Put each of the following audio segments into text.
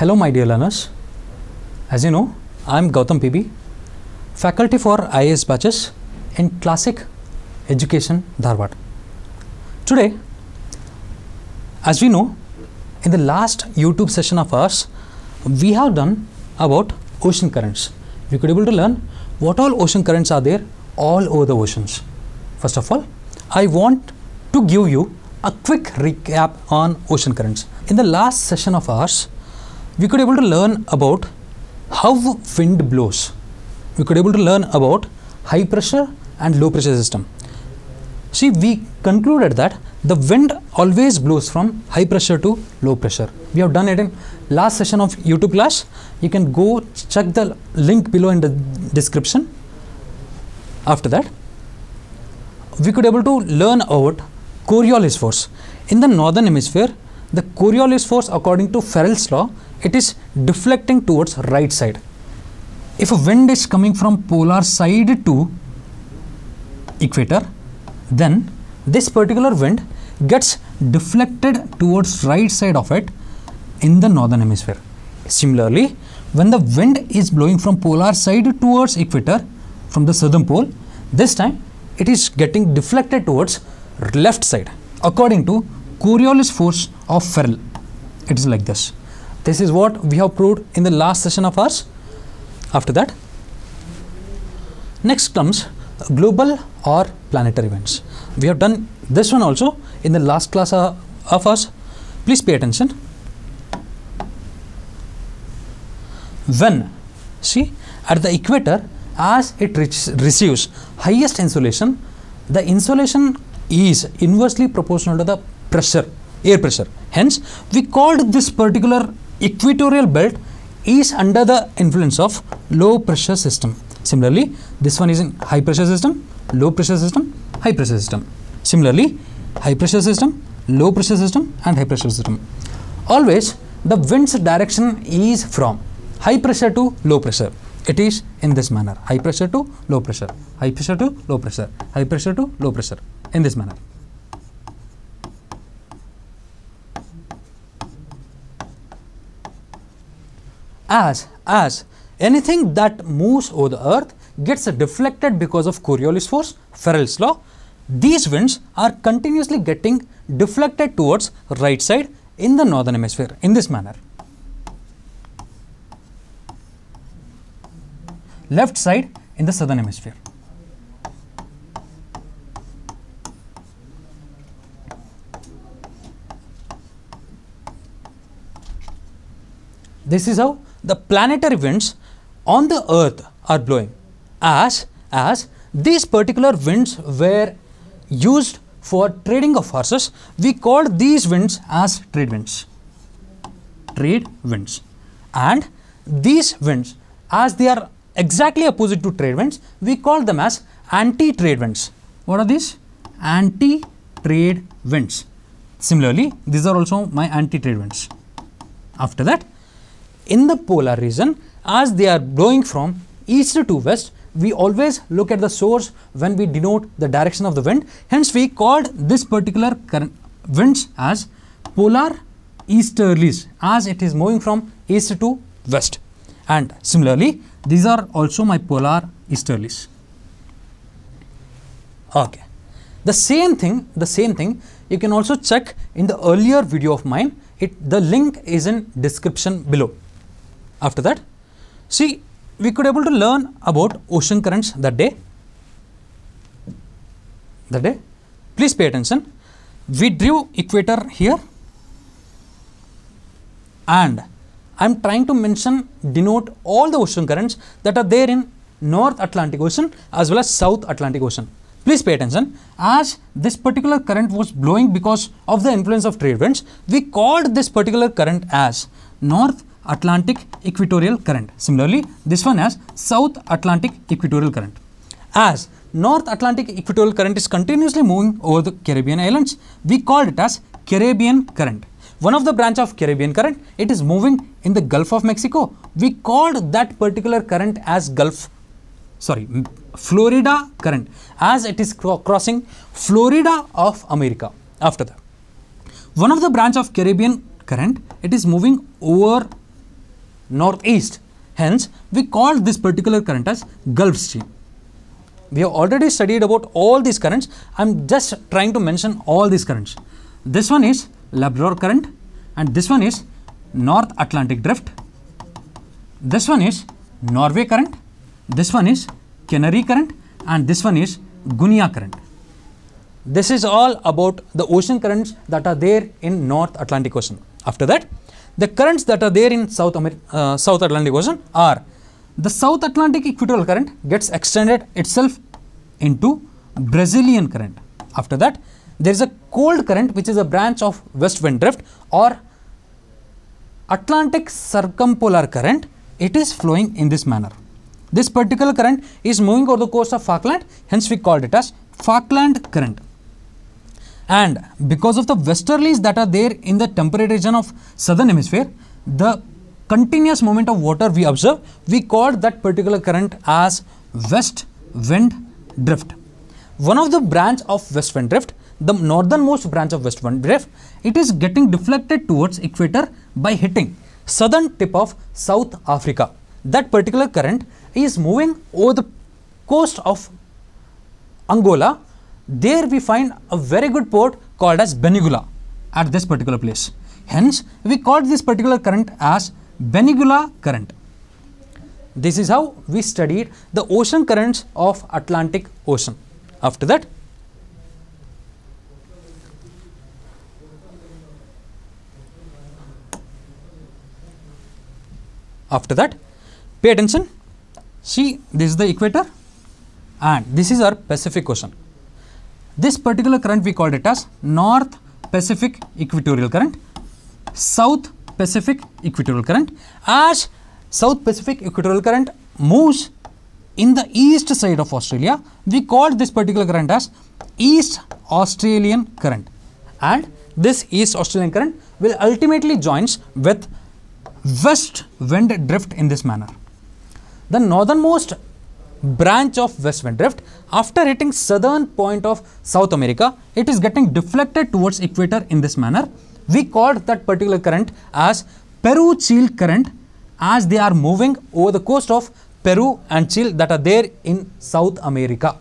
Hello my dear learners. As you know, I am Gautam PB, faculty for IAS batches in Classic Education Dharwad. Today, as we know, in the last YouTube session of ours, we have done about ocean currents. We could able to learn what all ocean currents are there all over the oceans. First of all, I want to give you a quick recap on ocean currents. In the last session of ours, we could able to learn about how wind blows. We could able to learn about high pressure and low pressure system. See, we concluded that the wind always blows from high pressure to low pressure. We have done it in last session of YouTube class. You can go check the link below in the description. After that, we could able to learn about Coriolis force. In the northern hemisphere, the Coriolis force according to Ferrel's law, it is deflecting towards right side. If a wind is coming from polar side to equator, then this particular wind gets deflected towards right side of it in the northern hemisphere. Similarly, when the wind is blowing from polar side towards equator from the southern pole, this time it is getting deflected towards left side according to Coriolis force of Ferrel. It is like this. This is what we have proved in the last session of ours. After that, next comes global or planetary events. We have done this one also in the last class uh, of us. Please pay attention. When, see, at the equator, as it receives highest insulation, the insulation is inversely proportional to the pressure air pressure. Hence, we called this particular equatorial belt is under the influence of low pressure system. Similarly, this one is in high pressure system, low pressure system, high pressure system. Similarly, high pressure system, low pressure system and high pressure system. Always the wind's direction is from high pressure to low pressure. It is in this manner, high pressure to low pressure, high pressure to low pressure, high pressure to low pressure, in this manner. as as anything that moves over the earth gets deflected because of Coriolis force, Ferrell's law. These winds are continuously getting deflected towards right side in the northern hemisphere in this manner. Left side in the southern hemisphere. This is how the planetary winds on the earth are blowing as as these particular winds were used for trading of horses we called these winds as trade winds trade winds and these winds as they are exactly opposite to trade winds we call them as anti-trade winds what are these anti-trade winds similarly these are also my anti-trade winds after that in the polar region as they are blowing from east to west we always look at the source when we denote the direction of the wind hence we called this particular winds as polar easterlies as it is moving from east to west and similarly these are also my polar easterlies okay the same thing the same thing you can also check in the earlier video of mine it the link is in description below after that. See, we could able to learn about ocean currents that day. That day, please pay attention. We drew equator here, and I am trying to mention denote all the ocean currents that are there in North Atlantic Ocean as well as South Atlantic Ocean. Please pay attention as this particular current was blowing because of the influence of trade winds, we called this particular current as North Atlantic Equatorial Current. Similarly, this one has South Atlantic Equatorial Current. As North Atlantic Equatorial Current is continuously moving over the Caribbean islands, we called it as Caribbean Current. One of the branch of Caribbean Current, it is moving in the Gulf of Mexico. We called that particular current as Gulf, sorry, Florida Current as it is crossing Florida of America after that. One of the branch of Caribbean Current, it is moving over northeast. Hence, we call this particular current as Gulf Stream. We have already studied about all these currents. I am just trying to mention all these currents. This one is Labrador current and this one is North Atlantic drift. This one is Norway current, this one is Canary current and this one is Gunia current. This is all about the ocean currents that are there in North Atlantic Ocean. After that, the currents that are there in South, Ameri uh, South Atlantic Ocean are the South Atlantic equatorial current gets extended itself into Brazilian current. After that, there is a cold current which is a branch of west wind drift or Atlantic circumpolar current. It is flowing in this manner. This particular current is moving over the course of Falkland, hence we called it as Falkland current and because of the westerlies that are there in the temperate region of southern hemisphere the continuous movement of water we observe we called that particular current as west wind drift one of the branch of west wind drift the northernmost branch of west wind drift it is getting deflected towards equator by hitting southern tip of south africa that particular current is moving over the coast of angola there we find a very good port called as Benigula at this particular place. Hence, we called this particular current as Benigula current. This is how we studied the ocean currents of Atlantic Ocean. After that, after that, pay attention, see this is the equator and this is our Pacific Ocean. This particular current we called it as North Pacific Equatorial Current, South Pacific Equatorial Current. As South Pacific Equatorial Current moves in the east side of Australia, we called this particular current as East Australian Current. And this East Australian Current will ultimately joins with west wind drift in this manner. The northernmost branch of West Wind drift after hitting southern point of South America, it is getting deflected towards equator in this manner. We called that particular current as Peru-Chile current as they are moving over the coast of Peru and Chile that are there in South America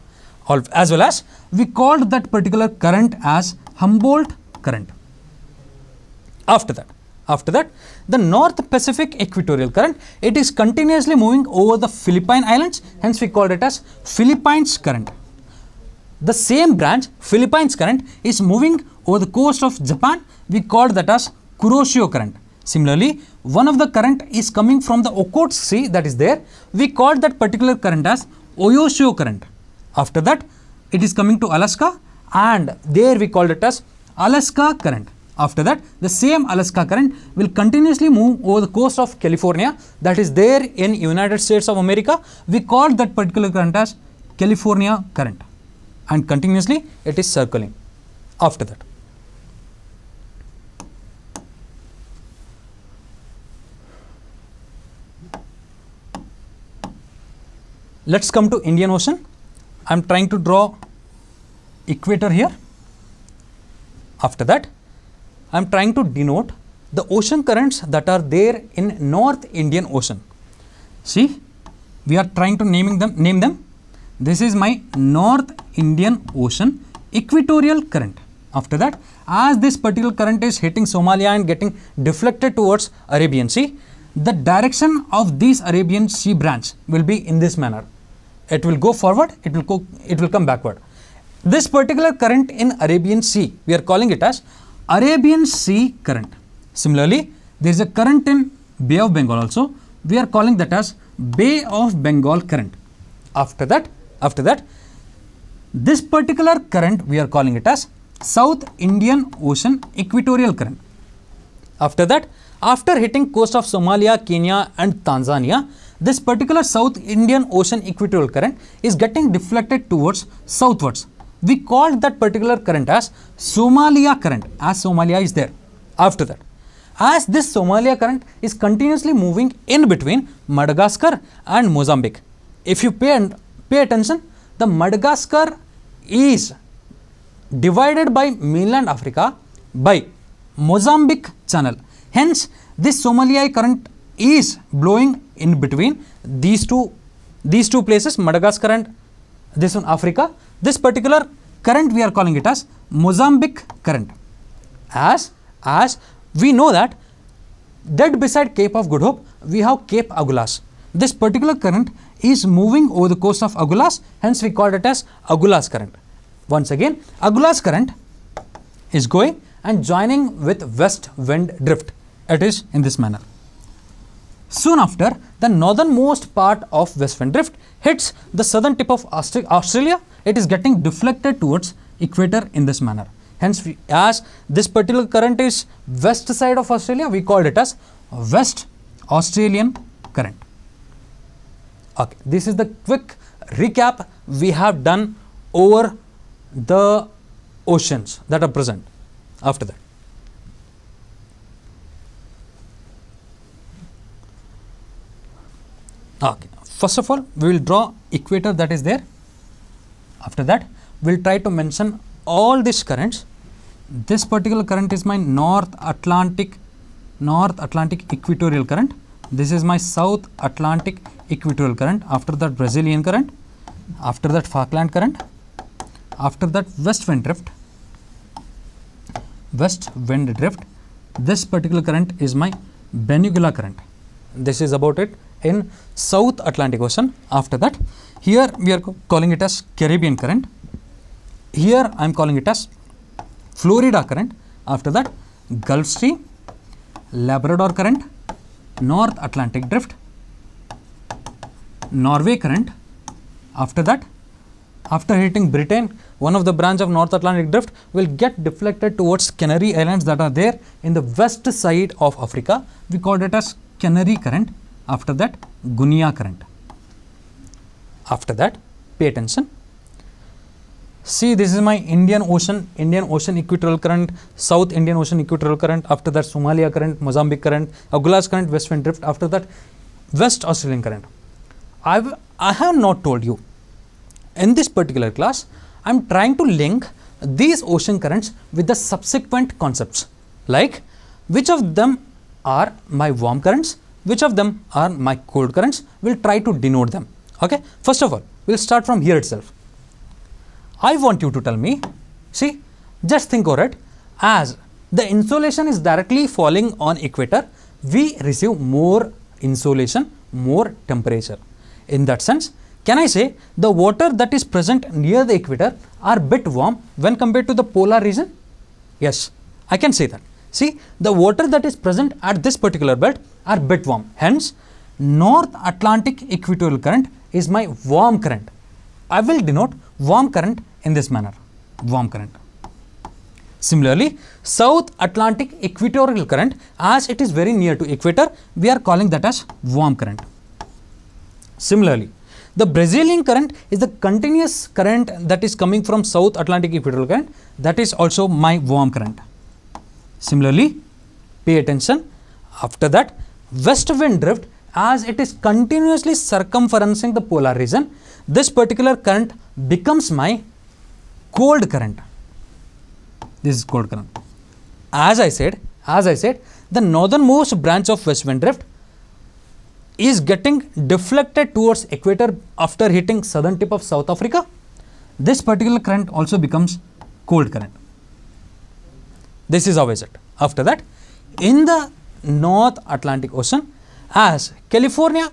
as well as we called that particular current as Humboldt current. After that, after that, the North Pacific Equatorial Current, it is continuously moving over the Philippine Islands, hence we called it as Philippines Current. The same branch, Philippines Current, is moving over the coast of Japan, we called that as Kuroshio Current. Similarly, one of the current is coming from the Okhotsk Sea that is there, we called that particular current as Oyoshio Current. After that, it is coming to Alaska and there we called it as Alaska Current. After that, the same Alaska current will continuously move over the coast of California that is there in United States of America. We call that particular current as California current and continuously it is circling after that. Let us come to Indian Ocean. I am trying to draw equator here. After that, I am trying to denote the ocean currents that are there in North Indian Ocean. See, we are trying to naming them, name them. This is my North Indian Ocean equatorial current. After that, as this particular current is hitting Somalia and getting deflected towards Arabian Sea, the direction of this Arabian Sea branch will be in this manner. It will go forward, it will, go, it will come backward. This particular current in Arabian Sea, we are calling it as Arabian Sea current. Similarly, there is a current in Bay of Bengal also. We are calling that as Bay of Bengal current. After that, after that, this particular current we are calling it as South Indian Ocean Equatorial Current. After that, after hitting coast of Somalia, Kenya and Tanzania, this particular South Indian Ocean Equatorial Current is getting deflected towards southwards we called that particular current as Somalia current as Somalia is there after that. As this Somalia current is continuously moving in between Madagascar and Mozambique. If you pay, pay attention, the Madagascar is divided by mainland Africa by Mozambique channel. Hence, this Somalia current is blowing in between these two these two places Madagascar and this one Africa this particular current we are calling it as Mozambique current as as we know that dead beside Cape of Good Hope we have Cape Agulhas. This particular current is moving over the course of Agulhas hence we called it as Agulhas current. Once again Agulhas current is going and joining with west wind drift it is in this manner. Soon after, the northernmost part of West Wind Drift hits the southern tip of Australia it is getting deflected towards equator in this manner. Hence, we, as this particular current is west side of Australia, we called it as West Australian current. Okay, this is the quick recap we have done over the oceans that are present after that. Okay, first of all, we will draw equator that is there after that, we will try to mention all these currents. This particular current is my North Atlantic, North Atlantic equatorial current. This is my South Atlantic equatorial current. After that, Brazilian current. After that, Falkland current. After that, west wind drift. West wind drift. This particular current is my Benugula current. This is about it in South Atlantic Ocean after that. Here we are calling it as Caribbean current. Here I am calling it as Florida current. After that Gulf Stream, Labrador current, North Atlantic drift, Norway current. After that after hitting Britain, one of the branch of North Atlantic Drift will get deflected towards Canary Islands that are there in the west side of Africa. We called it as Canary Current after that Gunia current, after that pay attention. See this is my Indian Ocean, Indian Ocean equatorial current, South Indian Ocean equatorial current, after that Somalia current, Mozambique current, Agulhas current, West Wind Drift, after that West Australian current. I've, I have not told you in this particular class, I am trying to link these ocean currents with the subsequent concepts like which of them are my warm currents, which of them are my cold currents we'll try to denote them okay first of all we'll start from here itself i want you to tell me see just think over it as the insulation is directly falling on equator we receive more insulation, more temperature in that sense can i say the water that is present near the equator are bit warm when compared to the polar region yes i can say that See, the water that is present at this particular belt are bit warm. Hence, North Atlantic equatorial current is my warm current. I will denote warm current in this manner, warm current. Similarly, South Atlantic equatorial current as it is very near to equator, we are calling that as warm current. Similarly, the Brazilian current is the continuous current that is coming from South Atlantic equatorial current that is also my warm current. Similarly, pay attention after that west wind drift as it is continuously circumferencing the polar region this particular current becomes my cold current this is cold current as I said as I said the northernmost branch of west wind drift is getting deflected towards equator after hitting southern tip of South Africa this particular current also becomes cold current this is how is it. After that, in the North Atlantic Ocean, as California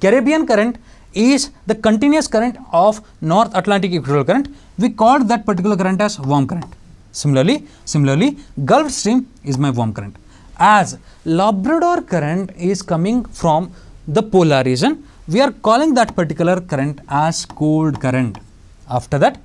Caribbean current is the continuous current of North Atlantic equatorial current, we called that particular current as warm current. Similarly, similarly, Gulf Stream is my warm current. As Labrador current is coming from the polar region, we are calling that particular current as cold current. After that,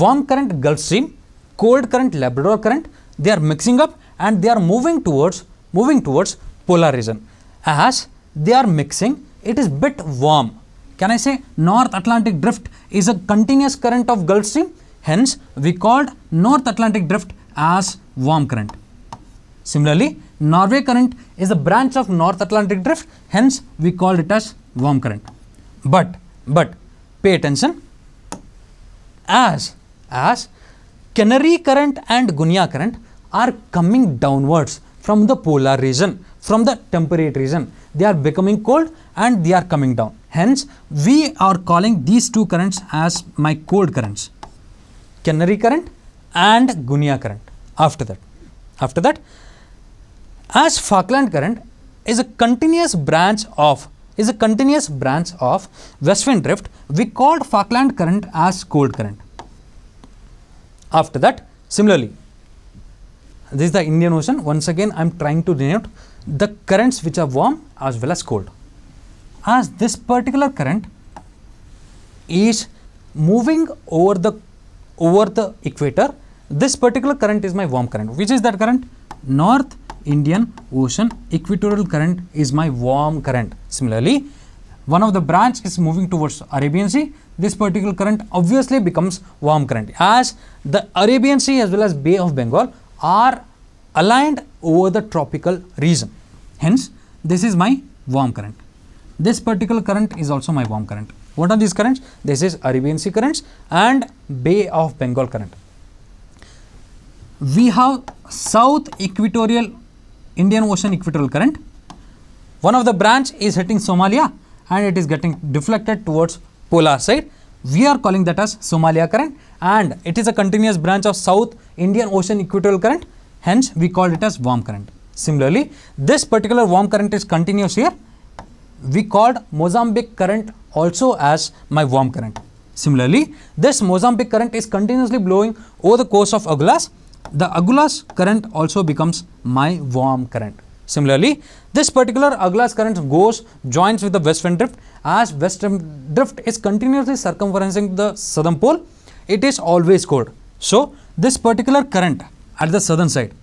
warm current Gulf Stream, cold current Labrador current, they are mixing up and they are moving towards, moving towards polar region. As they are mixing, it is bit warm. Can I say North Atlantic drift is a continuous current of Gulf Stream? Hence, we called North Atlantic drift as warm current. Similarly, Norway current is a branch of North Atlantic drift, hence we called it as warm current. But, but pay attention, as as Canary current and Gunya current are coming downwards from the polar region, from the temperate region. They are becoming cold and they are coming down. Hence, we are calling these two currents as my cold currents, Canary current and Gunya current after that. After that, as Falkland current is a continuous branch of is a continuous branch of west wind drift. We called Falkland current as cold current. After that, similarly, this is the Indian Ocean. Once again, I am trying to denote the currents which are warm as well as cold. As this particular current is moving over the over the equator, this particular current is my warm current. Which is that current? North Indian Ocean equatorial current is my warm current. Similarly, one of the branch is moving towards Arabian Sea, this particular current obviously becomes warm current as the Arabian Sea as well as Bay of Bengal are aligned over the tropical region. Hence, this is my warm current. This particular current is also my warm current. What are these currents? This is Arabian Sea currents and Bay of Bengal current. We have South Equatorial Indian Ocean Equatorial current one of the branch is hitting Somalia and it is getting deflected towards polar side. We are calling that as Somalia current and it is a continuous branch of South Indian Ocean equatorial current. Hence, we call it as warm current. Similarly, this particular warm current is continuous here. We called Mozambique current also as my warm current. Similarly, this Mozambique current is continuously blowing over the course of Agulhas. The Agulhas current also becomes my warm current. Similarly, this particular Agla's current goes joins with the West Wind drift as West Wind drift is continuously circumferencing the southern pole it is always cold. So, this particular current at the southern side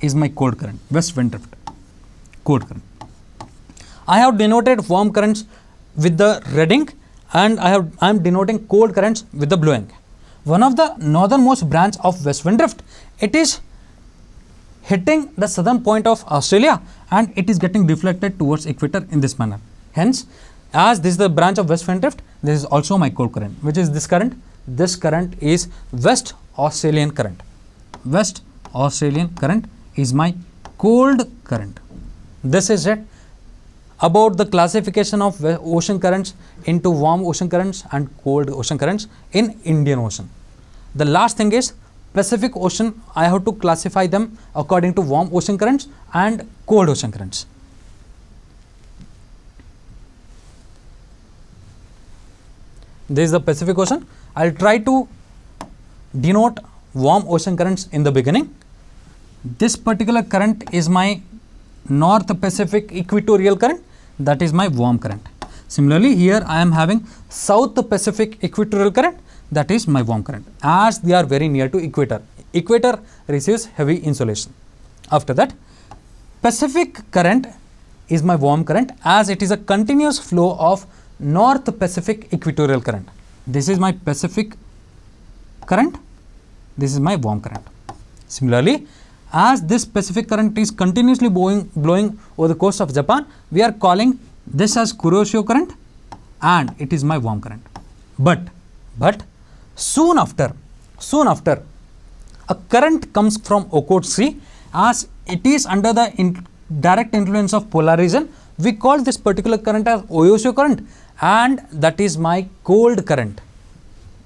is my cold current west wind drift cold current. I have denoted warm currents with the red ink and I have I am denoting cold currents with the blue ink. One of the northernmost branch of west wind drift it is hitting the southern point of Australia and it is getting deflected towards equator in this manner. Hence, as this is the branch of West Fen Drift, is also my cold current, which is this current. This current is West Australian current. West Australian current is my cold current. This is it about the classification of ocean currents into warm ocean currents and cold ocean currents in Indian Ocean. The last thing is Pacific Ocean, I have to classify them according to warm ocean currents and cold ocean currents. This is the Pacific Ocean. I will try to denote warm ocean currents in the beginning. This particular current is my North Pacific equatorial current that is my warm current. Similarly, here I am having South Pacific equatorial current that is my warm current as they are very near to equator. Equator receives heavy insulation. After that Pacific current is my warm current as it is a continuous flow of North Pacific equatorial current. This is my Pacific current, this is my warm current. Similarly, as this Pacific current is continuously blowing, blowing over the coast of Japan, we are calling this as Kuroshio current and it is my warm current. But, but Soon after, soon after, a current comes from Okhotsk as it is under the in direct influence of polarization. We call this particular current as Oyosho current and that is my cold current.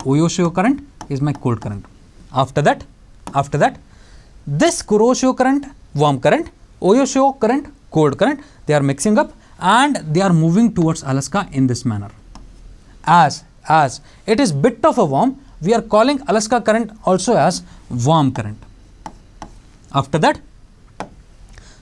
Oyosho current is my cold current. After that, after that, this Kuroshio current, warm current, Oyosho current, cold current, they are mixing up and they are moving towards Alaska in this manner. As as it is bit of a warm, we are calling Alaska current also as warm current. After that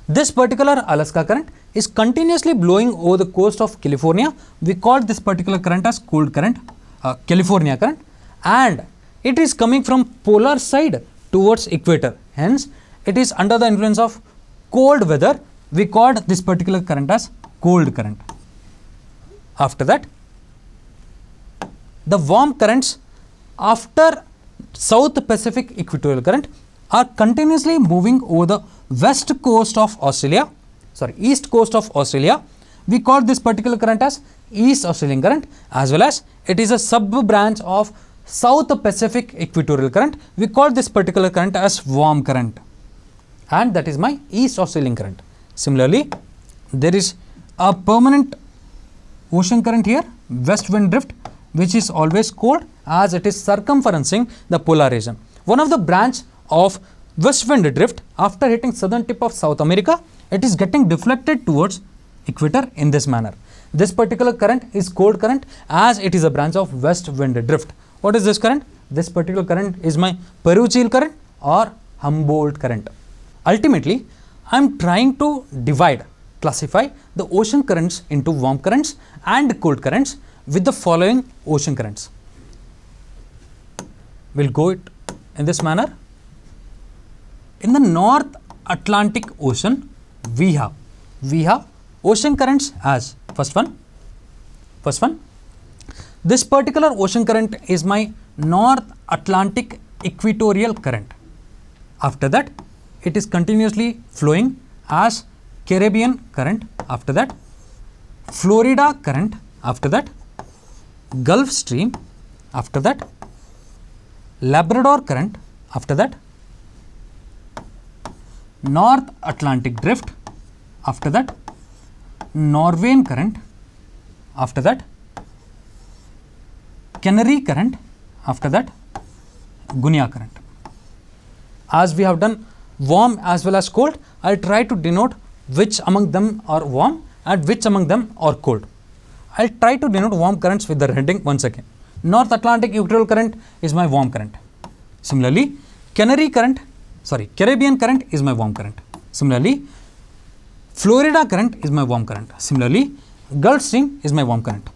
this particular Alaska current is continuously blowing over the coast of California we call this particular current as cold current uh, California current and it is coming from polar side towards equator hence it is under the influence of cold weather we called this particular current as cold current. After that the warm currents after South Pacific equatorial current are continuously moving over the west coast of Australia, sorry, east coast of Australia. We call this particular current as East Australian current as well as it is a sub-branch of South Pacific equatorial current. We call this particular current as warm current and that is my East Australian current. Similarly, there is a permanent ocean current here, west wind drift which is always cold as it is circumferencing the polar region. One of the branch of west wind drift after hitting southern tip of South America, it is getting deflected towards equator in this manner. This particular current is cold current as it is a branch of west wind drift. What is this current? This particular current is my Peruchil current or Humboldt current. Ultimately, I am trying to divide, classify the ocean currents into warm currents and cold currents with the following ocean currents. We will go it in this manner. In the North Atlantic Ocean, we have, we have ocean currents as first one, first one. This particular ocean current is my North Atlantic Equatorial Current. After that, it is continuously flowing as Caribbean Current. After that, Florida Current. After that, Gulf Stream, after that Labrador current, after that North Atlantic drift, after that Norwegian current, after that Canary current, after that Gunia current. As we have done warm as well as cold, I will try to denote which among them are warm and which among them are cold. I'll try to denote warm currents with the heading once again. North Atlantic equatorial current is my warm current. Similarly, Canary current, sorry, Caribbean current is my warm current. Similarly, Florida current is my warm current. Similarly, Gulf Stream is my warm current.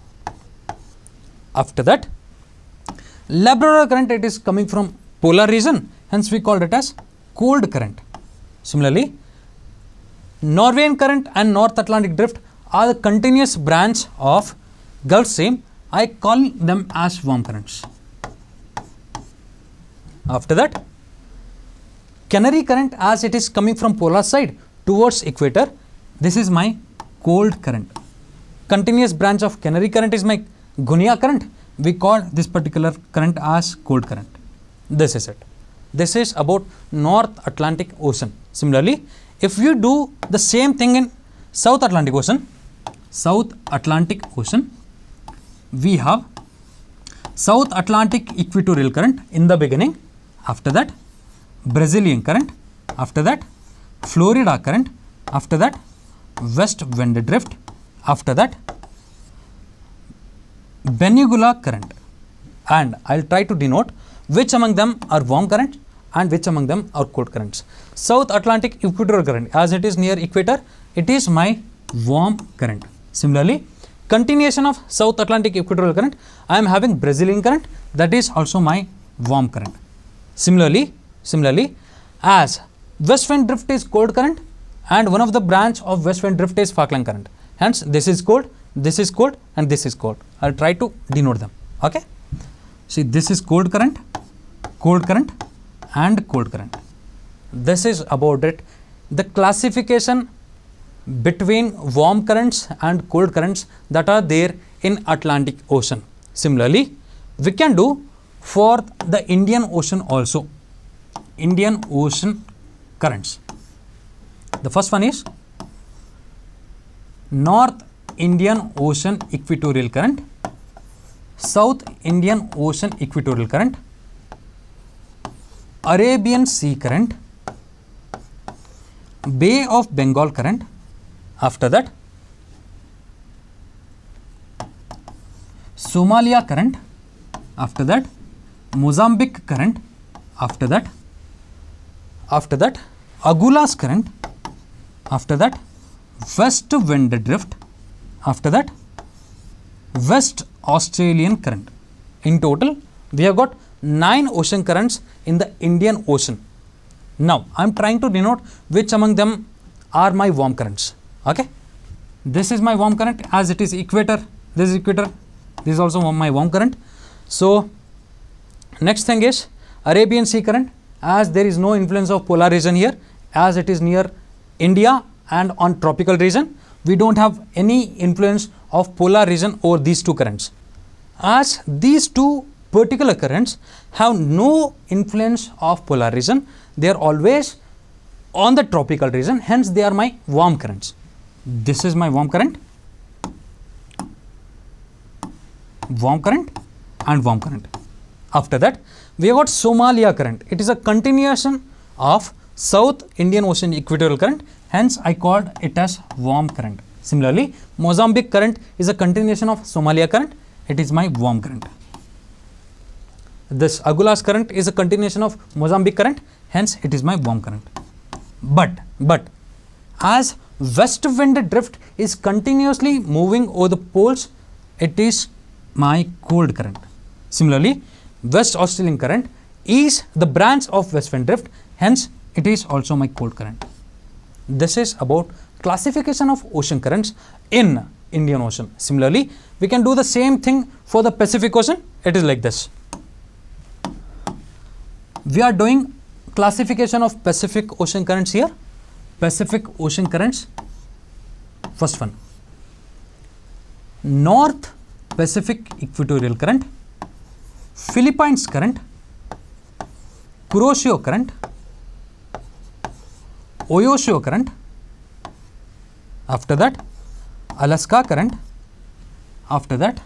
After that, Labrador current it is coming from polar region, hence we called it as cold current. Similarly, Norwegian current and North Atlantic drift are the continuous branch of Gulf stream. I call them as warm currents. After that, Canary current as it is coming from polar side towards equator, this is my cold current. Continuous branch of Canary current is my Gunia current. We call this particular current as cold current. This is it. This is about North Atlantic Ocean. Similarly, if you do the same thing in South Atlantic Ocean, South Atlantic Ocean, we have South Atlantic equatorial current in the beginning, after that Brazilian current, after that Florida current, after that west wind drift, after that Benugula current and I will try to denote which among them are warm current and which among them are cold currents. South Atlantic equatorial current as it is near equator it is my warm current Similarly, continuation of South Atlantic equatorial current, I am having Brazilian current that is also my warm current. Similarly, similarly as west wind drift is cold current and one of the branch of west wind drift is Falkland current. Hence, this is cold, this is cold and this is cold. I will try to denote them. Okay? See, this is cold current, cold current and cold current. This is about it. The classification between warm currents and cold currents that are there in Atlantic Ocean. Similarly, we can do for the Indian Ocean also, Indian Ocean currents. The first one is North Indian Ocean Equatorial Current, South Indian Ocean Equatorial Current, Arabian Sea Current, Bay of Bengal Current, after that, Somalia current, after that, Mozambique current, after that, after that, Agulhas current, after that, west wind drift, after that, west Australian current. In total, we have got 9 ocean currents in the Indian Ocean. Now, I am trying to denote which among them are my warm currents okay this is my warm current as it is equator this is equator this is also my warm current so next thing is arabian sea current as there is no influence of polar region here as it is near india and on tropical region we don't have any influence of polar region over these two currents as these two particular currents have no influence of polar region they are always on the tropical region hence they are my warm currents this is my warm current warm current and warm current after that we have got somalia current it is a continuation of south indian ocean equatorial current hence i called it as warm current similarly mozambique current is a continuation of somalia current it is my warm current this Agulhas current is a continuation of Mozambique current, hence it is my warm current. But, but as west wind drift is continuously moving over the poles, it is my cold current. Similarly, west oscillating current is the branch of west wind drift, hence it is also my cold current. This is about classification of ocean currents in Indian Ocean. Similarly, we can do the same thing for the Pacific Ocean. It is like this. We are doing classification of Pacific Ocean currents here. Pacific Ocean currents. First one, North Pacific Equatorial Current, Philippines Current, Kuroshio Current, Oyosho Current, after that Alaska Current, after that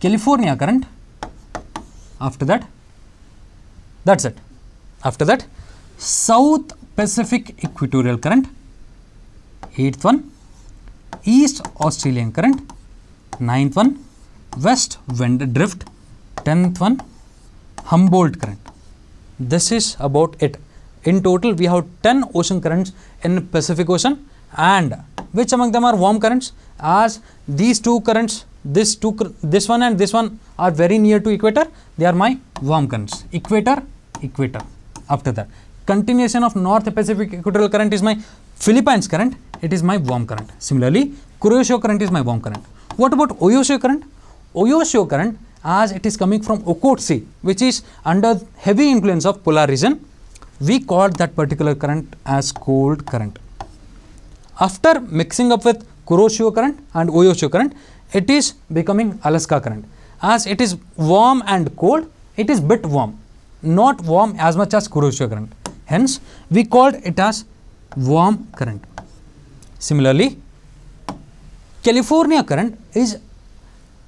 California Current, after that that is it. After that South Pacific Equatorial Current. Eighth one, East Australian Current. Ninth one, West Wind Drift. Tenth one, Humboldt Current. This is about it. In total, we have 10 ocean currents in Pacific Ocean and which among them are warm currents as these two currents this two this one and this one are very near to equator they are my warm currents equator equator after that continuation of North Pacific equatorial current is my Philippines current, it is my warm current. Similarly, Kuroshio current is my warm current. What about Oyosho current? Oyosho current as it is coming from Okhotsk Sea, which is under heavy influence of polar region, we call that particular current as cold current. After mixing up with Kuroshio current and Oyosho current, it is becoming Alaska current. As it is warm and cold, it is bit warm, not warm as much as Kuroshio current. Hence, we called it as warm current. Similarly, California current is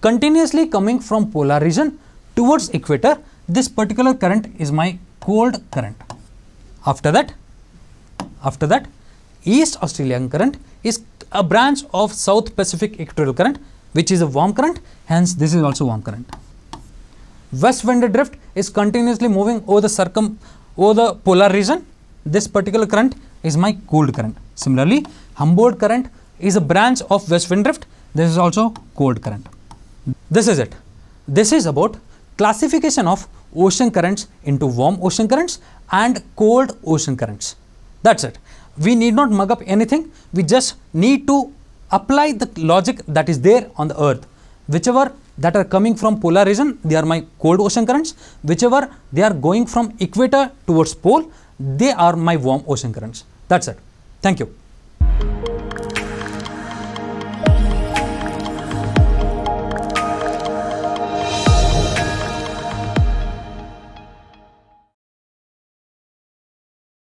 continuously coming from polar region towards equator. This particular current is my cold current. After that, after that East Australian current is a branch of South Pacific equatorial current which is a warm current hence this is also warm current. West wind drift is continuously moving over the circum over oh, the polar region, this particular current is my cold current. Similarly, Humboldt current is a branch of west wind drift. This is also cold current. This is it. This is about classification of ocean currents into warm ocean currents and cold ocean currents. That's it. We need not mug up anything. We just need to apply the logic that is there on the earth. Whichever that are coming from polar region, they are my cold ocean currents. Whichever they are going from equator towards pole, they are my warm ocean currents. That's it. Thank you.